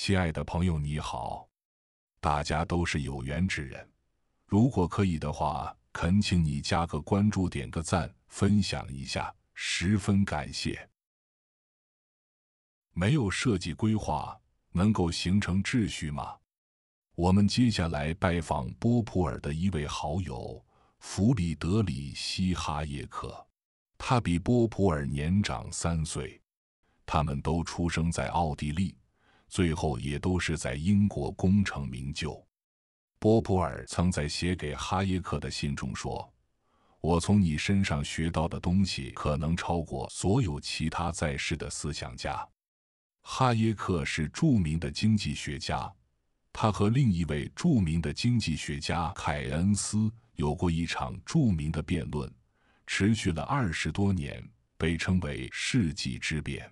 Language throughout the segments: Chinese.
亲爱的朋友，你好！大家都是有缘之人，如果可以的话，恳请你加个关注，点个赞，分享一下，十分感谢。没有设计规划，能够形成秩序吗？我们接下来拜访波普尔的一位好友弗里德里希·哈耶克，他比波普尔年长三岁，他们都出生在奥地利。最后也都是在英国功成名就。波普尔曾在写给哈耶克的信中说：“我从你身上学到的东西，可能超过所有其他在世的思想家。”哈耶克是著名的经济学家，他和另一位著名的经济学家凯恩斯有过一场著名的辩论，持续了二十多年，被称为世纪之辩。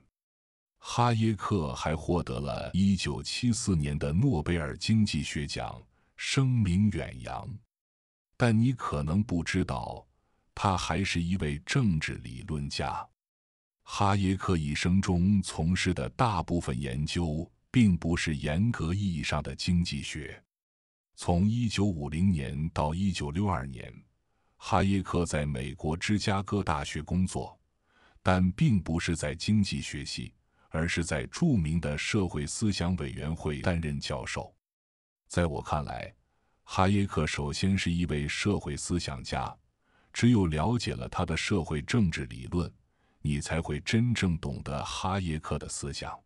哈耶克还获得了一九七四年的诺贝尔经济学奖，声名远扬。但你可能不知道，他还是一位政治理论家。哈耶克一生中从事的大部分研究，并不是严格意义上的经济学。从一九五零年到一九六二年，哈耶克在美国芝加哥大学工作，但并不是在经济学系。而是在著名的社会思想委员会担任教授。在我看来，哈耶克首先是一位社会思想家。只有了解了他的社会政治理论，你才会真正懂得哈耶克的思想。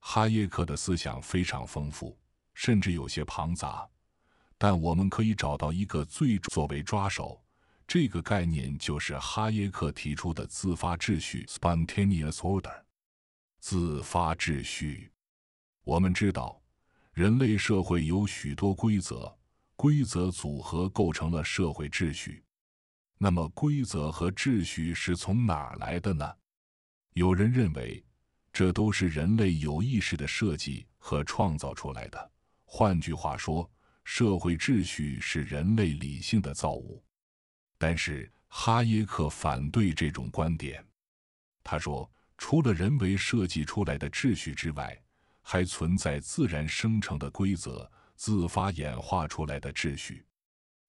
哈耶克的思想非常丰富，甚至有些庞杂，但我们可以找到一个最作为抓手，这个概念就是哈耶克提出的自发秩序 （spontaneous order）。自发秩序。我们知道，人类社会有许多规则，规则组合构成了社会秩序。那么，规则和秩序是从哪儿来的呢？有人认为，这都是人类有意识的设计和创造出来的。换句话说，社会秩序是人类理性的造物。但是，哈耶克反对这种观点。他说。除了人为设计出来的秩序之外，还存在自然生成的规则、自发演化出来的秩序。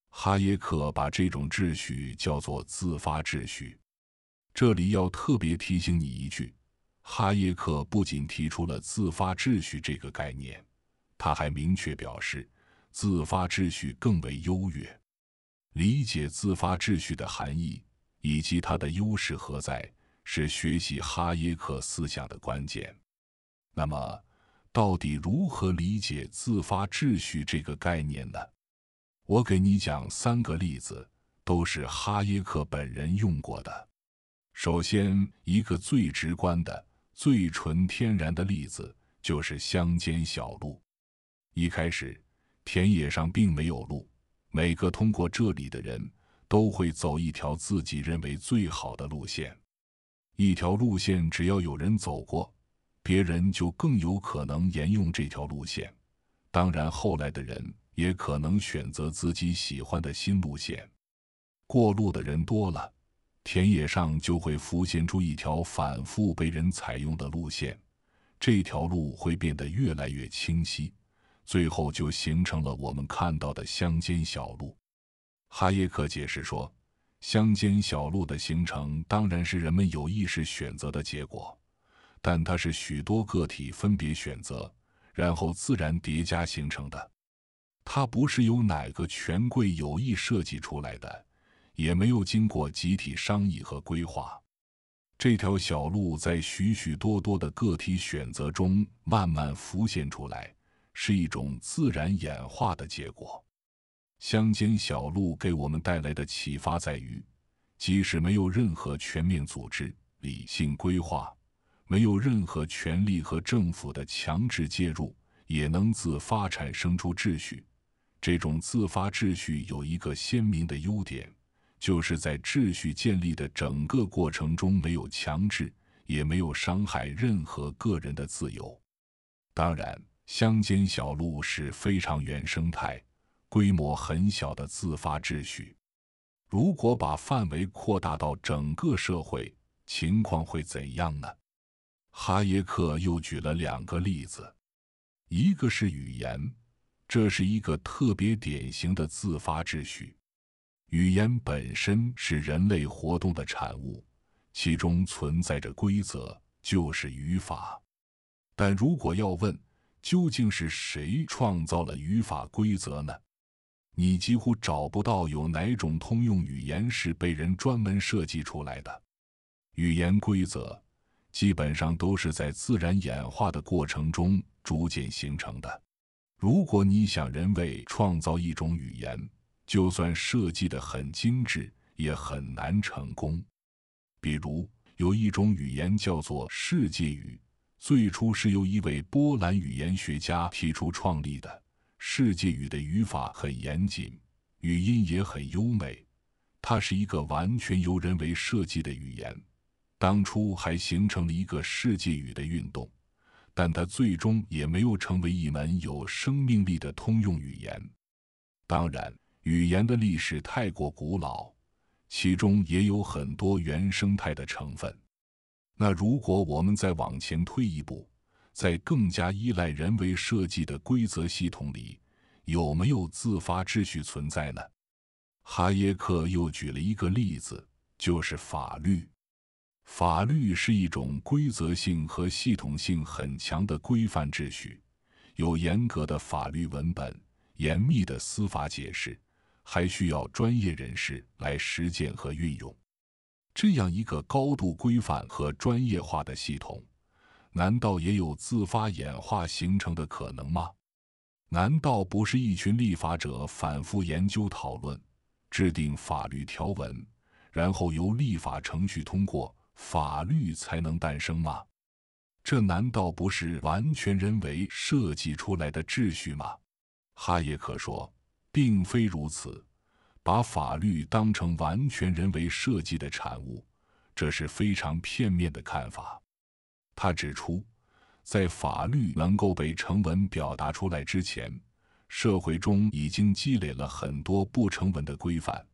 哈耶克把这种秩序叫做自发秩序。这里要特别提醒你一句：哈耶克不仅提出了自发秩序这个概念，他还明确表示，自发秩序更为优越。理解自发秩序的含义以及它的优势何在。是学习哈耶克思想的关键。那么，到底如何理解自发秩序这个概念呢？我给你讲三个例子，都是哈耶克本人用过的。首先，一个最直观的、最纯天然的例子就是乡间小路。一开始，田野上并没有路，每个通过这里的人都会走一条自己认为最好的路线。一条路线，只要有人走过，别人就更有可能沿用这条路线。当然，后来的人也可能选择自己喜欢的新路线。过路的人多了，田野上就会浮现出一条反复被人采用的路线。这条路会变得越来越清晰，最后就形成了我们看到的乡间小路。哈耶克解释说。乡间小路的形成当然是人们有意识选择的结果，但它是许多个体分别选择，然后自然叠加形成的。它不是由哪个权贵有意设计出来的，也没有经过集体商议和规划。这条小路在许许多多的个体选择中慢慢浮现出来，是一种自然演化的结果。乡间小路给我们带来的启发在于，即使没有任何全面组织、理性规划，没有任何权力和政府的强制介入，也能自发产生出秩序。这种自发秩序有一个鲜明的优点，就是在秩序建立的整个过程中，没有强制，也没有伤害任何个人的自由。当然，乡间小路是非常原生态。规模很小的自发秩序，如果把范围扩大到整个社会，情况会怎样呢？哈耶克又举了两个例子，一个是语言，这是一个特别典型的自发秩序。语言本身是人类活动的产物，其中存在着规则，就是语法。但如果要问，究竟是谁创造了语法规则呢？你几乎找不到有哪种通用语言是被人专门设计出来的，语言规则基本上都是在自然演化的过程中逐渐形成的。如果你想人为创造一种语言，就算设计的很精致，也很难成功。比如有一种语言叫做世界语，最初是由一位波兰语言学家提出创立的。世界语的语法很严谨，语音也很优美。它是一个完全由人为设计的语言，当初还形成了一个世界语的运动，但它最终也没有成为一门有生命力的通用语言。当然，语言的历史太过古老，其中也有很多原生态的成分。那如果我们再往前推一步？在更加依赖人为设计的规则系统里，有没有自发秩序存在呢？哈耶克又举了一个例子，就是法律。法律是一种规则性和系统性很强的规范秩序，有严格的法律文本严密的司法解释，还需要专业人士来实践和运用。这样一个高度规范和专业化的系统。难道也有自发演化形成的可能吗？难道不是一群立法者反复研究讨论，制定法律条文，然后由立法程序通过法律才能诞生吗？这难道不是完全人为设计出来的秩序吗？哈耶克说，并非如此。把法律当成完全人为设计的产物，这是非常片面的看法。他指出，在法律能够被成文表达出来之前，社会中已经积累了很多不成文的规范，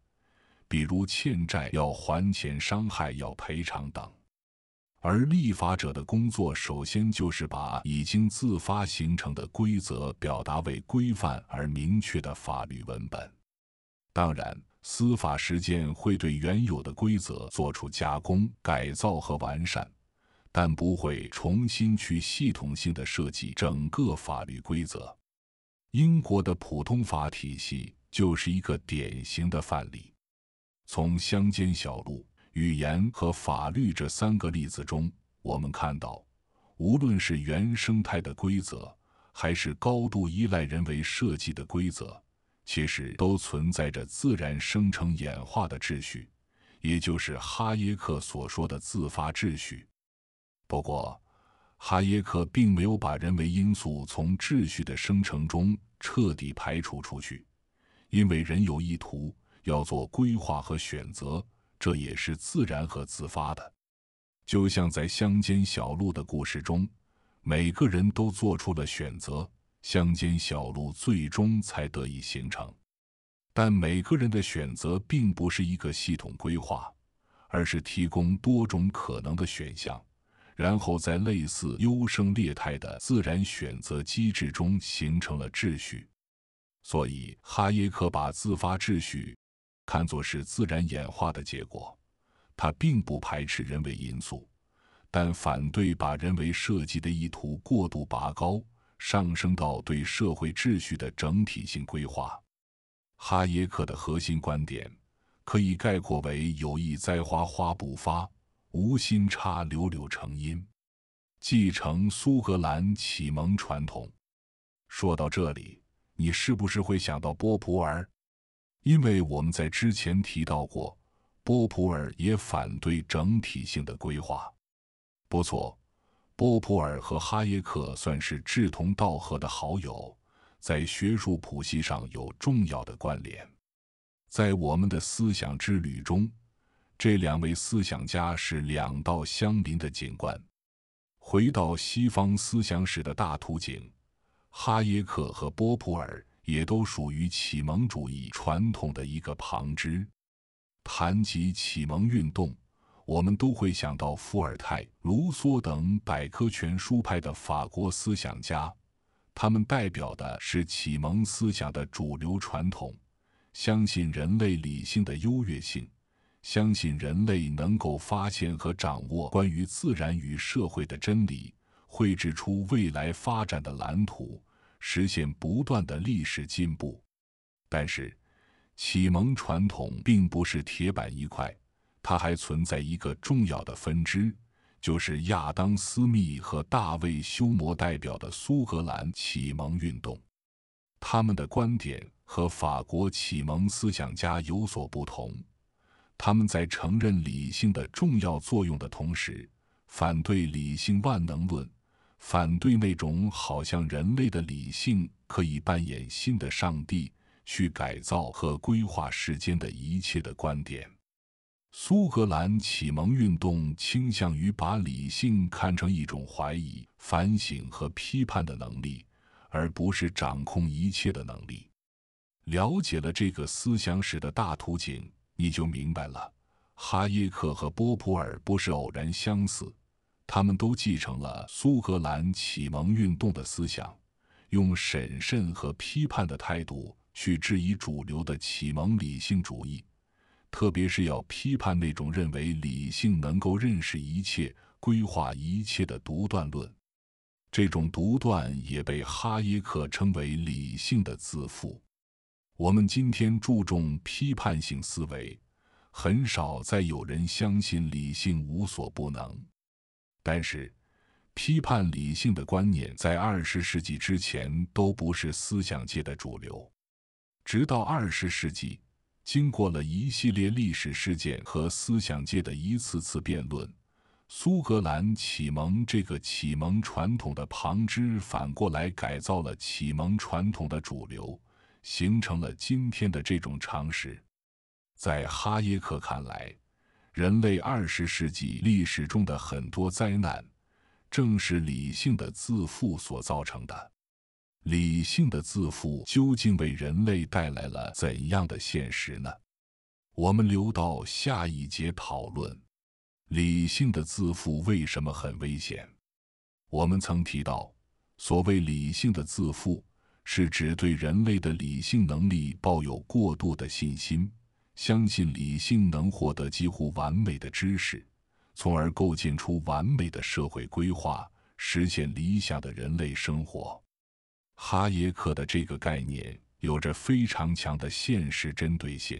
比如欠债要还钱、伤害要赔偿等。而立法者的工作，首先就是把已经自发形成的规则表达为规范而明确的法律文本。当然，司法实践会对原有的规则做出加工、改造和完善。但不会重新去系统性的设计整个法律规则。英国的普通法体系就是一个典型的范例。从乡间小路、语言和法律这三个例子中，我们看到，无论是原生态的规则，还是高度依赖人为设计的规则，其实都存在着自然生成、演化的秩序，也就是哈耶克所说的自发秩序。不过，哈耶克并没有把人为因素从秩序的生成中彻底排除出去，因为人有意图，要做规划和选择，这也是自然和自发的。就像在乡间小路的故事中，每个人都做出了选择，乡间小路最终才得以形成。但每个人的选择并不是一个系统规划，而是提供多种可能的选项。然后在类似优胜劣汰的自然选择机制中形成了秩序，所以哈耶克把自发秩序看作是自然演化的结果。他并不排斥人为因素，但反对把人为设计的意图过度拔高，上升到对社会秩序的整体性规划。哈耶克的核心观点可以概括为：有意栽花花不发。无心插柳柳成荫，继承苏格兰启蒙传统。说到这里，你是不是会想到波普尔？因为我们在之前提到过，波普尔也反对整体性的规划。不错，波普尔和哈耶克算是志同道合的好友，在学术谱系上有重要的关联。在我们的思想之旅中。这两位思想家是两道相邻的景观。回到西方思想史的大图景，哈耶克和波普尔也都属于启蒙主义传统的一个旁支。谈及启蒙运动，我们都会想到伏尔泰、卢梭等百科全书派的法国思想家，他们代表的是启蒙思想的主流传统，相信人类理性的优越性。相信人类能够发现和掌握关于自然与社会的真理，绘制出未来发展的蓝图，实现不断的历史进步。但是，启蒙传统并不是铁板一块，它还存在一个重要的分支，就是亚当·斯密和大卫·休谟代表的苏格兰启蒙运动。他们的观点和法国启蒙思想家有所不同。他们在承认理性的重要作用的同时，反对理性万能论，反对那种好像人类的理性可以扮演新的上帝去改造和规划世间的一切的观点。苏格兰启蒙运动倾向于把理性看成一种怀疑、反省和批判的能力，而不是掌控一切的能力。了解了这个思想史的大图景。你就明白了，哈耶克和波普尔不是偶然相似，他们都继承了苏格兰启蒙运动的思想，用审慎和批判的态度去质疑主流的启蒙理性主义，特别是要批判那种认为理性能够认识一切、规划一切的独断论。这种独断也被哈耶克称为理性的自负。我们今天注重批判性思维，很少再有人相信理性无所不能。但是，批判理性的观念在二十世纪之前都不是思想界的主流。直到二十世纪，经过了一系列历史事件和思想界的一次次辩论，苏格兰启蒙这个启蒙传统的旁支反过来改造了启蒙传统的主流。形成了今天的这种常识。在哈耶克看来，人类二十世纪历史中的很多灾难，正是理性的自负所造成的。理性的自负究竟为人类带来了怎样的现实呢？我们留到下一节讨论。理性的自负为什么很危险？我们曾提到，所谓理性的自负。是指对人类的理性能力抱有过度的信心，相信理性能获得几乎完美的知识，从而构建出完美的社会规划，实现理想的人类生活。哈耶克的这个概念有着非常强的现实针对性。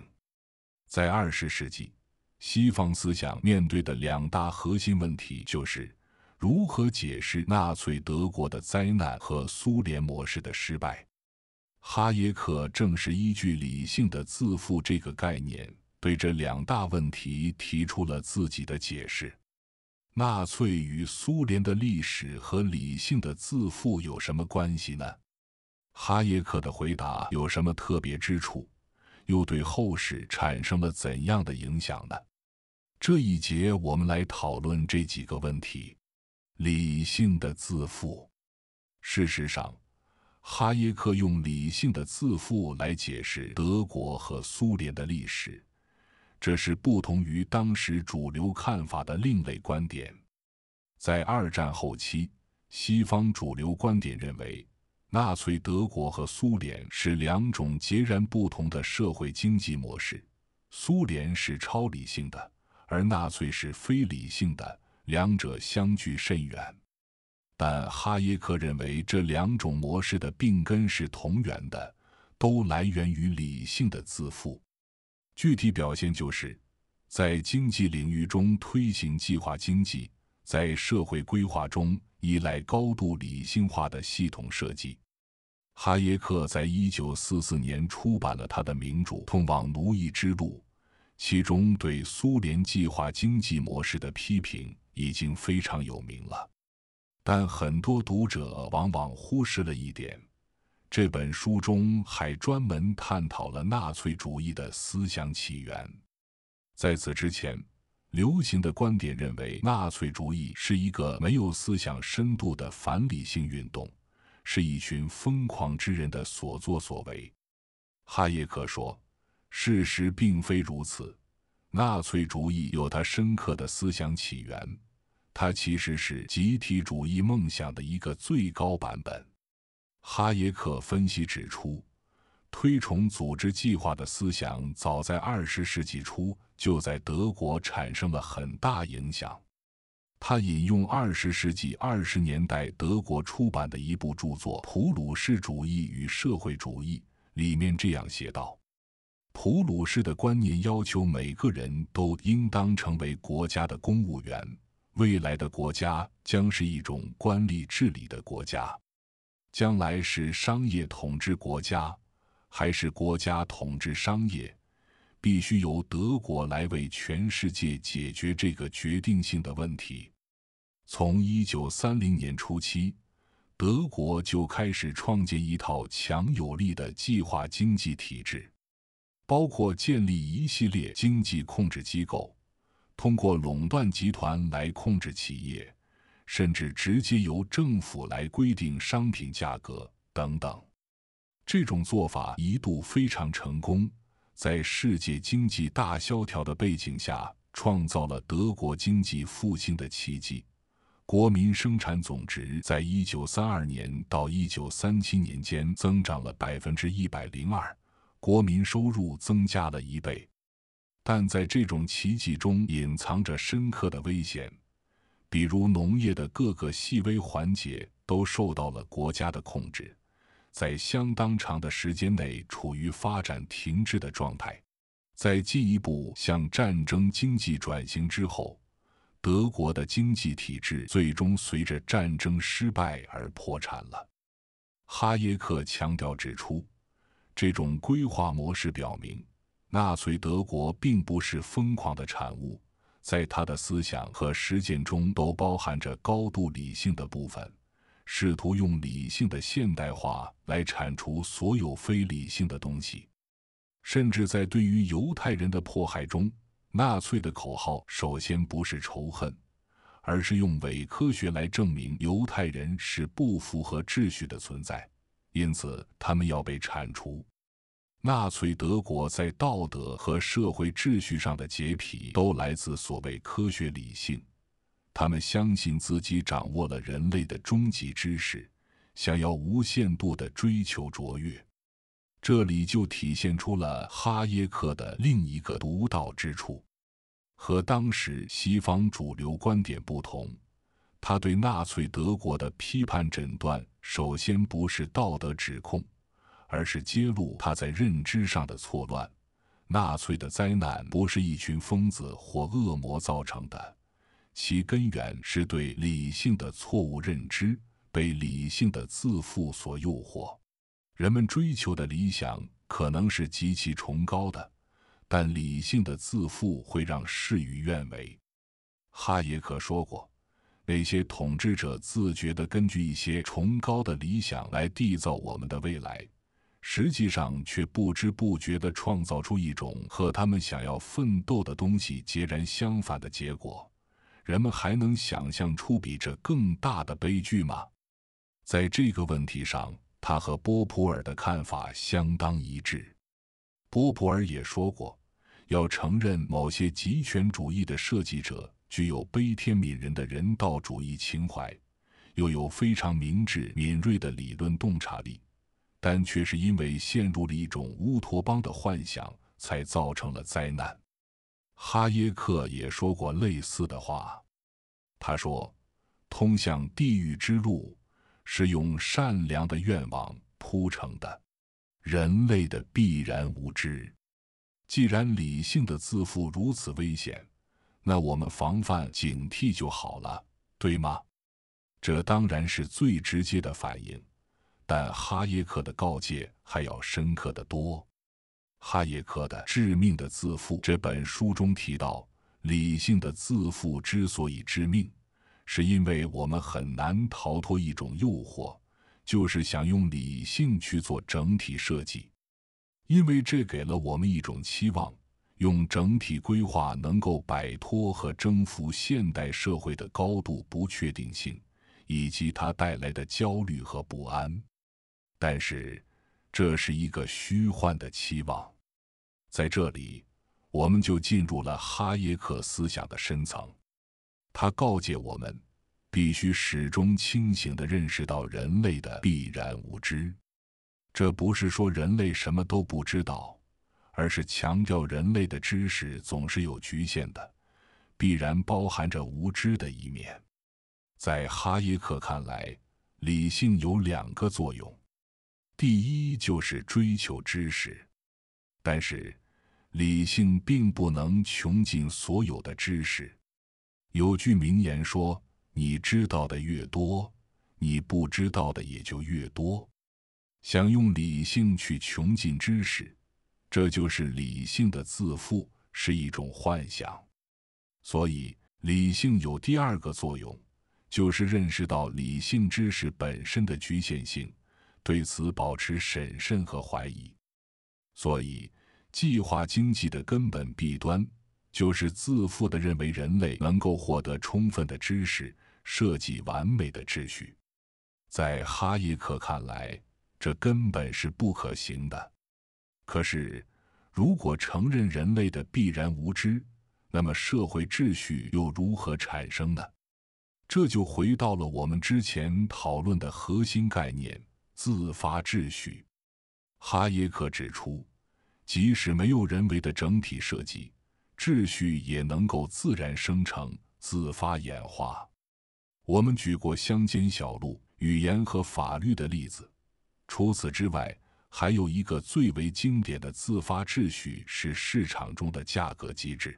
在二十世纪，西方思想面对的两大核心问题就是。如何解释纳粹德国的灾难和苏联模式的失败？哈耶克正是依据“理性的自负”这个概念，对这两大问题提出了自己的解释。纳粹与苏联的历史和理性的自负有什么关系呢？哈耶克的回答有什么特别之处？又对后世产生了怎样的影响呢？这一节我们来讨论这几个问题。理性的自负。事实上，哈耶克用理性的自负来解释德国和苏联的历史，这是不同于当时主流看法的另类观点。在二战后期，西方主流观点认为，纳粹德国和苏联是两种截然不同的社会经济模式：苏联是超理性的，而纳粹是非理性的。两者相距甚远，但哈耶克认为这两种模式的病根是同源的，都来源于理性的自负。具体表现就是，在经济领域中推行计划经济，在社会规划中依赖高度理性化的系统设计。哈耶克在一九四四年出版了他的名著《通往奴役之路》，其中对苏联计划经济模式的批评。已经非常有名了，但很多读者往往忽视了一点：这本书中还专门探讨了纳粹主义的思想起源。在此之前，流行的观点认为纳粹主义是一个没有思想深度的反理性运动，是一群疯狂之人的所作所为。哈耶克说：“事实并非如此，纳粹主义有它深刻的思想起源。”它其实是集体主义梦想的一个最高版本。哈耶克分析指出，推崇组织计划的思想早在二十世纪初就在德国产生了很大影响。他引用二十世纪二十年代德国出版的一部著作《普鲁士主义与社会主义》里面这样写道：“普鲁士的观念要求每个人都应当成为国家的公务员。”未来的国家将是一种官吏治理的国家，将来是商业统治国家，还是国家统治商业，必须由德国来为全世界解决这个决定性的问题。从一九三零年初期，德国就开始创建一套强有力的计划经济体制，包括建立一系列经济控制机构。通过垄断集团来控制企业，甚至直接由政府来规定商品价格等等，这种做法一度非常成功。在世界经济大萧条的背景下，创造了德国经济复兴的奇迹。国民生产总值在一九三二年到一九三七年间增长了百分之一百零二，国民收入增加了一倍。但在这种奇迹中隐藏着深刻的危险，比如农业的各个细微环节都受到了国家的控制，在相当长的时间内处于发展停滞的状态。在进一步向战争经济转型之后，德国的经济体制最终随着战争失败而破产了。哈耶克强调指出，这种规划模式表明。纳粹德国并不是疯狂的产物，在他的思想和实践中都包含着高度理性的部分，试图用理性的现代化来铲除所有非理性的东西。甚至在对于犹太人的迫害中，纳粹的口号首先不是仇恨，而是用伪科学来证明犹太人是不符合秩序的存在，因此他们要被铲除。纳粹德国在道德和社会秩序上的洁癖，都来自所谓科学理性。他们相信自己掌握了人类的终极知识，想要无限度的追求卓越。这里就体现出了哈耶克的另一个独到之处，和当时西方主流观点不同，他对纳粹德国的批判诊断，首先不是道德指控。而是揭露他在认知上的错乱。纳粹的灾难不是一群疯子或恶魔造成的，其根源是对理性的错误认知，被理性的自负所诱惑。人们追求的理想可能是极其崇高的，但理性的自负会让事与愿违。哈耶克说过：“那些统治者自觉地根据一些崇高的理想来缔造我们的未来。”实际上，却不知不觉地创造出一种和他们想要奋斗的东西截然相反的结果。人们还能想象出比这更大的悲剧吗？在这个问题上，他和波普尔的看法相当一致。波普尔也说过，要承认某些极权主义的设计者具有悲天悯人的人道主义情怀，又有非常明智敏锐的理论洞察力。但却是因为陷入了一种乌托邦的幻想，才造成了灾难。哈耶克也说过类似的话，他说：“通向地狱之路是用善良的愿望铺成的。”人类的必然无知，既然理性的自负如此危险，那我们防范警惕就好了，对吗？这当然是最直接的反应。但哈耶克的告诫还要深刻的多。哈耶克的《致命的自负》这本书中提到，理性的自负之所以致命，是因为我们很难逃脱一种诱惑，就是想用理性去做整体设计，因为这给了我们一种期望，用整体规划能够摆脱和征服现代社会的高度不确定性，以及它带来的焦虑和不安。但是，这是一个虚幻的期望。在这里，我们就进入了哈耶克思想的深层。他告诫我们，必须始终清醒的认识到人类的必然无知。这不是说人类什么都不知道，而是强调人类的知识总是有局限的，必然包含着无知的一面。在哈耶克看来，理性有两个作用。第一就是追求知识，但是理性并不能穷尽所有的知识。有句名言说：“你知道的越多，你不知道的也就越多。”想用理性去穷尽知识，这就是理性的自负，是一种幻想。所以，理性有第二个作用，就是认识到理性知识本身的局限性。对此保持审慎和怀疑，所以计划经济的根本弊端就是自负地认为人类能够获得充分的知识，设计完美的秩序。在哈耶克看来，这根本是不可行的。可是，如果承认人类的必然无知，那么社会秩序又如何产生呢？这就回到了我们之前讨论的核心概念。自发秩序，哈耶克指出，即使没有人为的整体设计，秩序也能够自然生成、自发演化。我们举过乡间小路、语言和法律的例子。除此之外，还有一个最为经典的自发秩序是市场中的价格机制。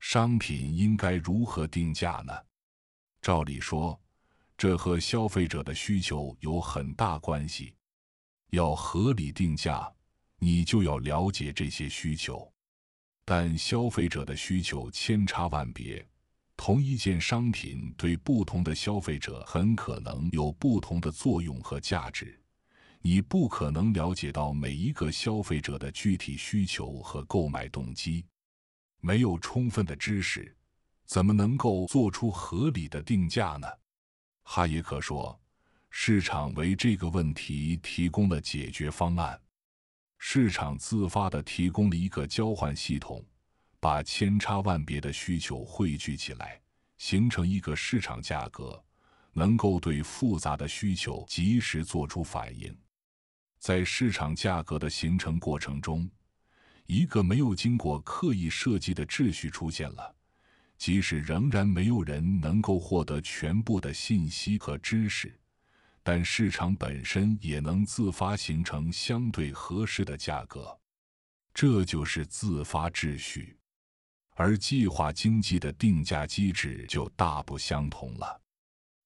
商品应该如何定价呢？照理说，这和消费者的需求有很大关系。要合理定价，你就要了解这些需求。但消费者的需求千差万别，同一件商品对不同的消费者很可能有不同的作用和价值。你不可能了解到每一个消费者的具体需求和购买动机。没有充分的知识，怎么能够做出合理的定价呢？哈耶克说：“市场为这个问题提供了解决方案。市场自发的提供了一个交换系统，把千差万别的需求汇聚起来，形成一个市场价格，能够对复杂的需求及时做出反应。在市场价格的形成过程中，一个没有经过刻意设计的秩序出现了。”即使仍然没有人能够获得全部的信息和知识，但市场本身也能自发形成相对合适的价格，这就是自发秩序。而计划经济的定价机制就大不相同了。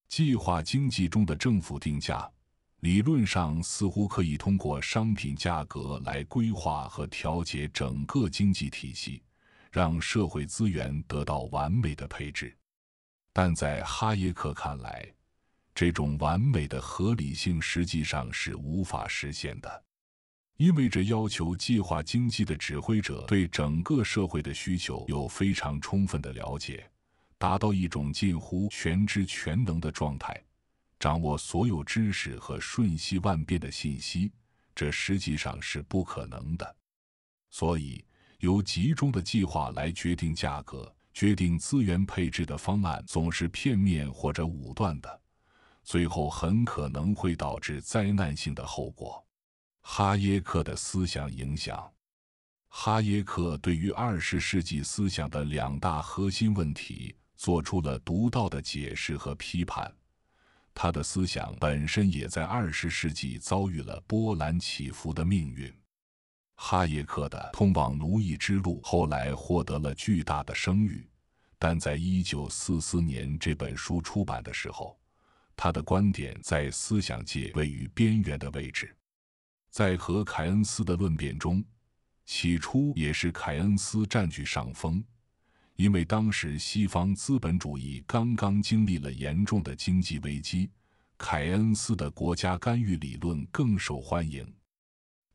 计划经济中的政府定价，理论上似乎可以通过商品价格来规划和调节整个经济体系。让社会资源得到完美的配置，但在哈耶克看来，这种完美的合理性实际上是无法实现的，因为这要求计划经济的指挥者对整个社会的需求有非常充分的了解，达到一种近乎全知全能的状态，掌握所有知识和瞬息万变的信息，这实际上是不可能的，所以。由集中的计划来决定价格、决定资源配置的方案，总是片面或者武断的，最后很可能会导致灾难性的后果。哈耶克的思想影响，哈耶克对于二十世纪思想的两大核心问题做出了独到的解释和批判。他的思想本身也在二十世纪遭遇了波澜起伏的命运。哈耶克的《通往奴役之路》后来获得了巨大的声誉，但在1944年这本书出版的时候，他的观点在思想界位于边缘的位置。在和凯恩斯的论辩中，起初也是凯恩斯占据上风，因为当时西方资本主义刚刚经历了严重的经济危机，凯恩斯的国家干预理论更受欢迎。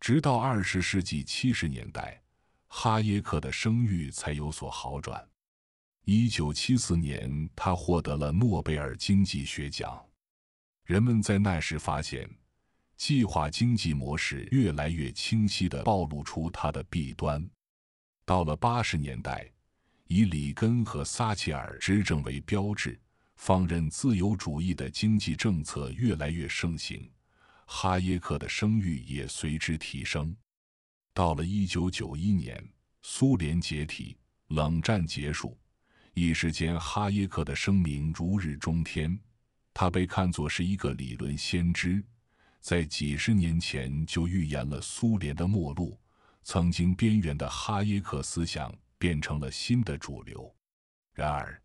直到二十世纪七十年代，哈耶克的声誉才有所好转。一九七四年，他获得了诺贝尔经济学奖。人们在那时发现，计划经济模式越来越清晰地暴露出它的弊端。到了八十年代，以里根和撒切尔执政为标志，放任自由主义的经济政策越来越盛行。哈耶克的声誉也随之提升。到了一九九一年，苏联解体，冷战结束，一时间，哈耶克的声名如日中天。他被看作是一个理论先知，在几十年前就预言了苏联的末路。曾经边缘的哈耶克思想变成了新的主流。然而，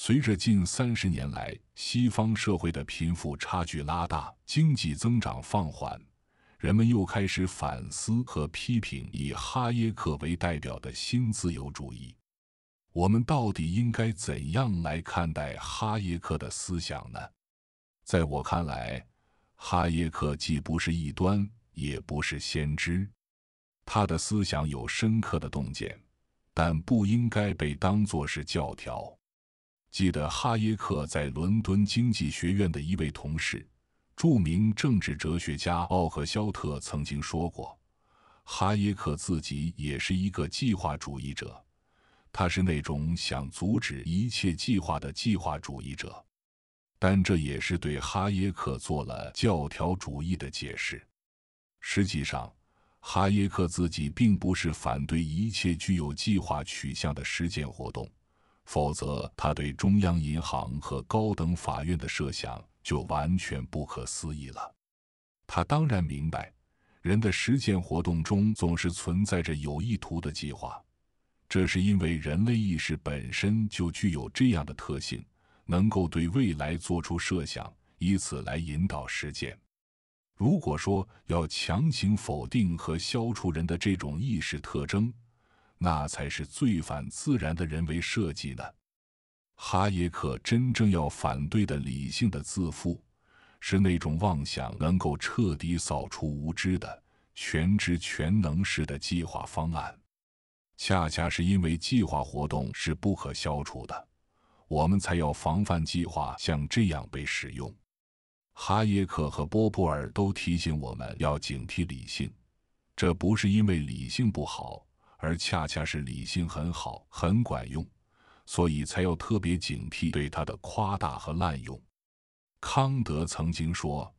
随着近三十年来西方社会的贫富差距拉大，经济增长放缓，人们又开始反思和批评以哈耶克为代表的新自由主义。我们到底应该怎样来看待哈耶克的思想呢？在我看来，哈耶克既不是异端，也不是先知。他的思想有深刻的洞见，但不应该被当作是教条。记得哈耶克在伦敦经济学院的一位同事、著名政治哲学家奥克肖特曾经说过，哈耶克自己也是一个计划主义者，他是那种想阻止一切计划的计划主义者。但这也是对哈耶克做了教条主义的解释。实际上，哈耶克自己并不是反对一切具有计划取向的实践活动。否则，他对中央银行和高等法院的设想就完全不可思议了。他当然明白，人的实践活动中总是存在着有意图的计划，这是因为人类意识本身就具有这样的特性，能够对未来做出设想，以此来引导实践。如果说要强行否定和消除人的这种意识特征，那才是最反自然的人为设计呢。哈耶克真正要反对的理性的自负，是那种妄想能够彻底扫除无知的全知全能式的计划方案。恰恰是因为计划活动是不可消除的，我们才要防范计划像这样被使用。哈耶克和波普尔都提醒我们要警惕理性，这不是因为理性不好。而恰恰是理性很好，很管用，所以才要特别警惕对它的夸大和滥用。康德曾经说，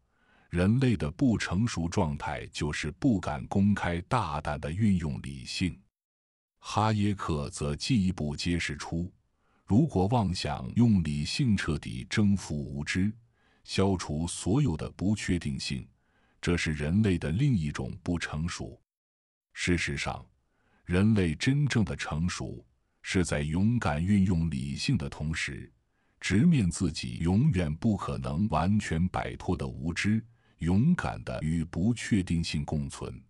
人类的不成熟状态就是不敢公开大胆的运用理性。哈耶克则进一步揭示出，如果妄想用理性彻底征服无知，消除所有的不确定性，这是人类的另一种不成熟。事实上。人类真正的成熟，是在勇敢运用理性的同时，直面自己永远不可能完全摆脱的无知，勇敢的与不确定性共存。